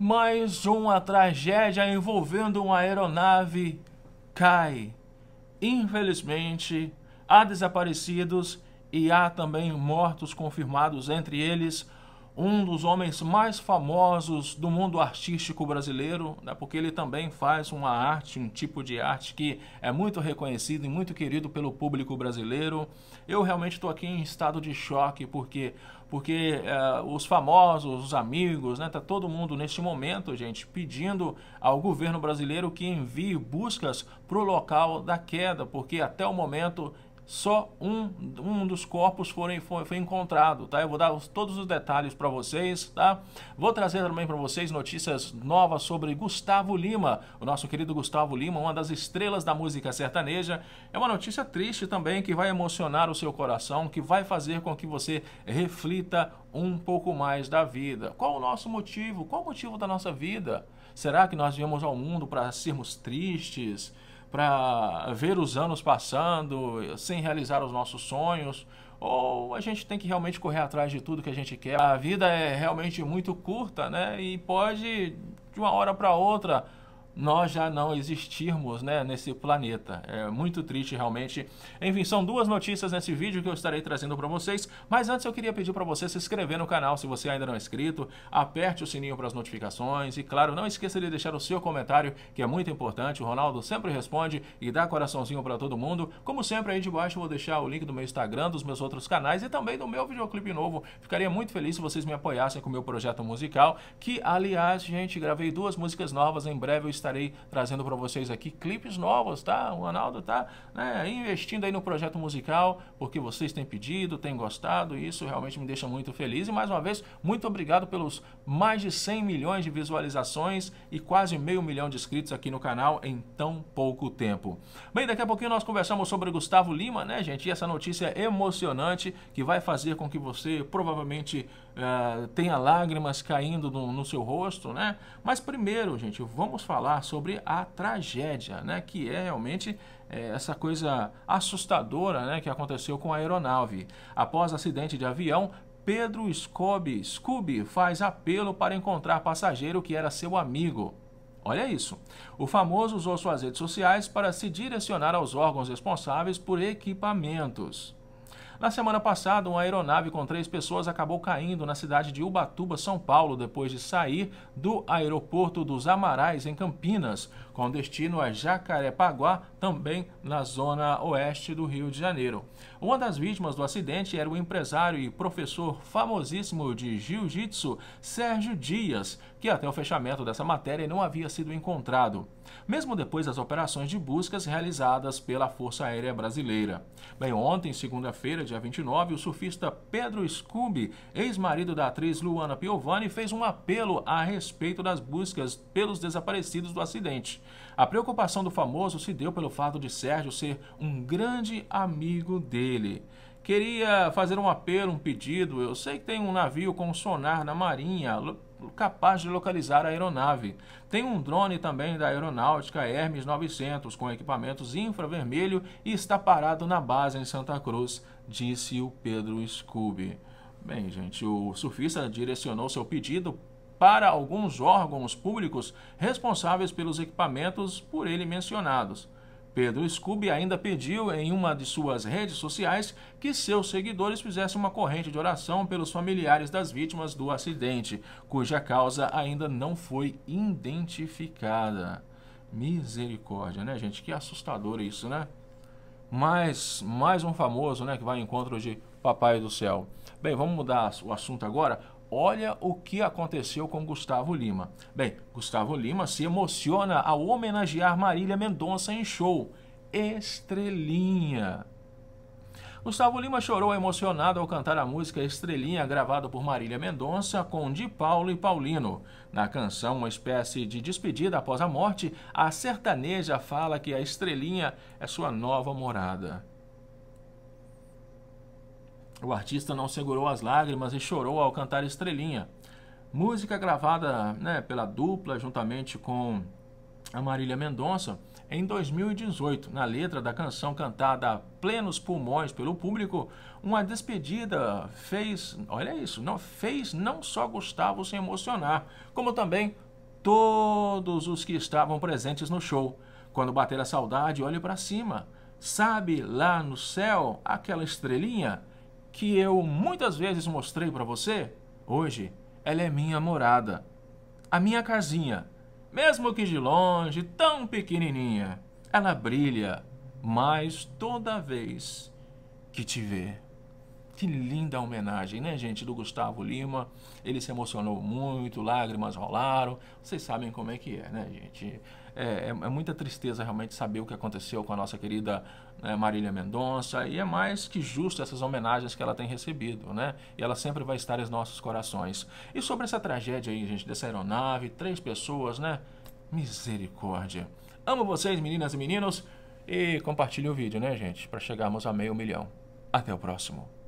mais uma tragédia envolvendo uma aeronave cai. Infelizmente, há desaparecidos e há também mortos confirmados, entre eles um dos homens mais famosos do mundo artístico brasileiro, né, porque ele também faz uma arte, um tipo de arte que é muito reconhecido e muito querido pelo público brasileiro. Eu realmente estou aqui em estado de choque porque porque eh, os famosos, os amigos, né, tá todo mundo neste momento, gente, pedindo ao governo brasileiro que envie buscas para o local da queda, porque até o momento só um, um dos corpos foi, foi, foi encontrado, tá? Eu vou dar os, todos os detalhes para vocês, tá? Vou trazer também para vocês notícias novas sobre Gustavo Lima, o nosso querido Gustavo Lima, uma das estrelas da música sertaneja. É uma notícia triste também que vai emocionar o seu coração, que vai fazer com que você reflita um pouco mais da vida. Qual o nosso motivo? Qual o motivo da nossa vida? Será que nós viemos ao mundo para sermos tristes? para ver os anos passando sem realizar os nossos sonhos? Ou a gente tem que realmente correr atrás de tudo que a gente quer? A vida é realmente muito curta, né? E pode, de uma hora para outra, nós já não existirmos né, nesse planeta. É muito triste realmente. Enfim, são duas notícias nesse vídeo que eu estarei trazendo para vocês, mas antes eu queria pedir para você se inscrever no canal se você ainda não é inscrito, aperte o sininho para as notificações e claro, não esqueça de deixar o seu comentário, que é muito importante. O Ronaldo sempre responde e dá coraçãozinho para todo mundo. Como sempre, aí de baixo eu vou deixar o link do meu Instagram, dos meus outros canais e também do meu videoclipe novo. Ficaria muito feliz se vocês me apoiassem com o meu projeto musical, que aliás, gente, gravei duas músicas novas, em breve eu estarei estarei trazendo para vocês aqui clipes novos, tá? O Ronaldo tá né, investindo aí no projeto musical, porque vocês têm pedido, têm gostado, e isso realmente me deixa muito feliz. E mais uma vez, muito obrigado pelos mais de 100 milhões de visualizações e quase meio milhão de inscritos aqui no canal em tão pouco tempo. Bem, daqui a pouquinho nós conversamos sobre Gustavo Lima, né, gente? E essa notícia emocionante que vai fazer com que você provavelmente ah, tenha lágrimas caindo no, no, seu rosto, né? Mas primeiro, gente, vamos falar sobre a tragédia, né? Que é realmente é, essa coisa assustadora, né? Que aconteceu com a aeronave. Após acidente de avião, Pedro Scooby, Scooby faz apelo para encontrar passageiro que era seu amigo. Olha isso. O famoso usou suas redes sociais para se direcionar aos órgãos responsáveis por equipamentos. Na semana passada, uma aeronave com três pessoas acabou caindo na cidade de Ubatuba, São Paulo, depois de sair do aeroporto dos Amarais, em Campinas, com destino a Jacarepaguá, também na zona oeste do Rio de Janeiro. Uma das vítimas do acidente era o empresário e professor famosíssimo de jiu-jitsu, Sérgio Dias, que até o fechamento dessa matéria não havia sido encontrado, mesmo depois das operações de buscas realizadas pela Força Aérea Brasileira. Bem, ontem, segunda-feira, dia 29, o surfista Pedro Scumbi, ex-marido da atriz Luana Piovani, fez um apelo a respeito das buscas pelos desaparecidos do acidente. A preocupação do famoso se deu pelo fato de Sérgio ser um grande amigo dele. Queria fazer um apelo, um pedido. Eu sei que tem um navio com sonar na Marinha capaz de localizar a aeronave. Tem um drone também da aeronáutica Hermes 900 com equipamentos infravermelho e está parado na base em Santa Cruz, disse o Pedro Scooby. Bem, gente, o surfista direcionou seu pedido para alguns órgãos públicos responsáveis pelos equipamentos por ele mencionados. Pedro Scooby ainda pediu em uma de suas redes sociais que seus seguidores fizessem uma corrente de oração pelos familiares das vítimas do acidente, cuja causa ainda não foi identificada. Misericórdia, né, gente? Que assustador isso, né? Mais, mais um famoso, né, que vai em encontro de Papai do Céu. Bem, vamos mudar o assunto agora. Olha o que aconteceu com Gustavo Lima. Bem, Gustavo Lima se emociona ao homenagear Marília Mendonça em show. Estrelinha. Gustavo Lima chorou emocionado ao cantar a música Estrelinha, gravada por Marília Mendonça com Di Paulo e Paulino. Na canção, uma espécie de despedida após a morte, a sertaneja fala que a Estrelinha é sua nova morada. O artista não segurou as lágrimas e chorou ao cantar Estrelinha. Música gravada né, pela dupla juntamente com a Marília Mendonça em 2018. Na letra da canção cantada a plenos pulmões pelo público, uma despedida fez, olha isso, não fez não só Gustavo se emocionar, como também todos os que estavam presentes no show. Quando bater a saudade, olhe para cima. Sabe lá no céu aquela estrelinha? que eu muitas vezes mostrei para você, hoje ela é minha morada, a minha casinha, mesmo que de longe, tão pequenininha. Ela brilha mais toda vez que te vê. Que linda homenagem, né, gente, do Gustavo Lima. Ele se emocionou muito, lágrimas rolaram. Vocês sabem como é que é, né, gente? É, é, é muita tristeza realmente saber o que aconteceu com a nossa querida né, Marília Mendonça. E é mais que justo essas homenagens que ela tem recebido, né? E ela sempre vai estar em nossos corações. E sobre essa tragédia aí, gente, dessa aeronave, três pessoas, né? Misericórdia. Amo vocês, meninas e meninos. E compartilhe o vídeo, né, gente? Para chegarmos a meio milhão. Até o próximo.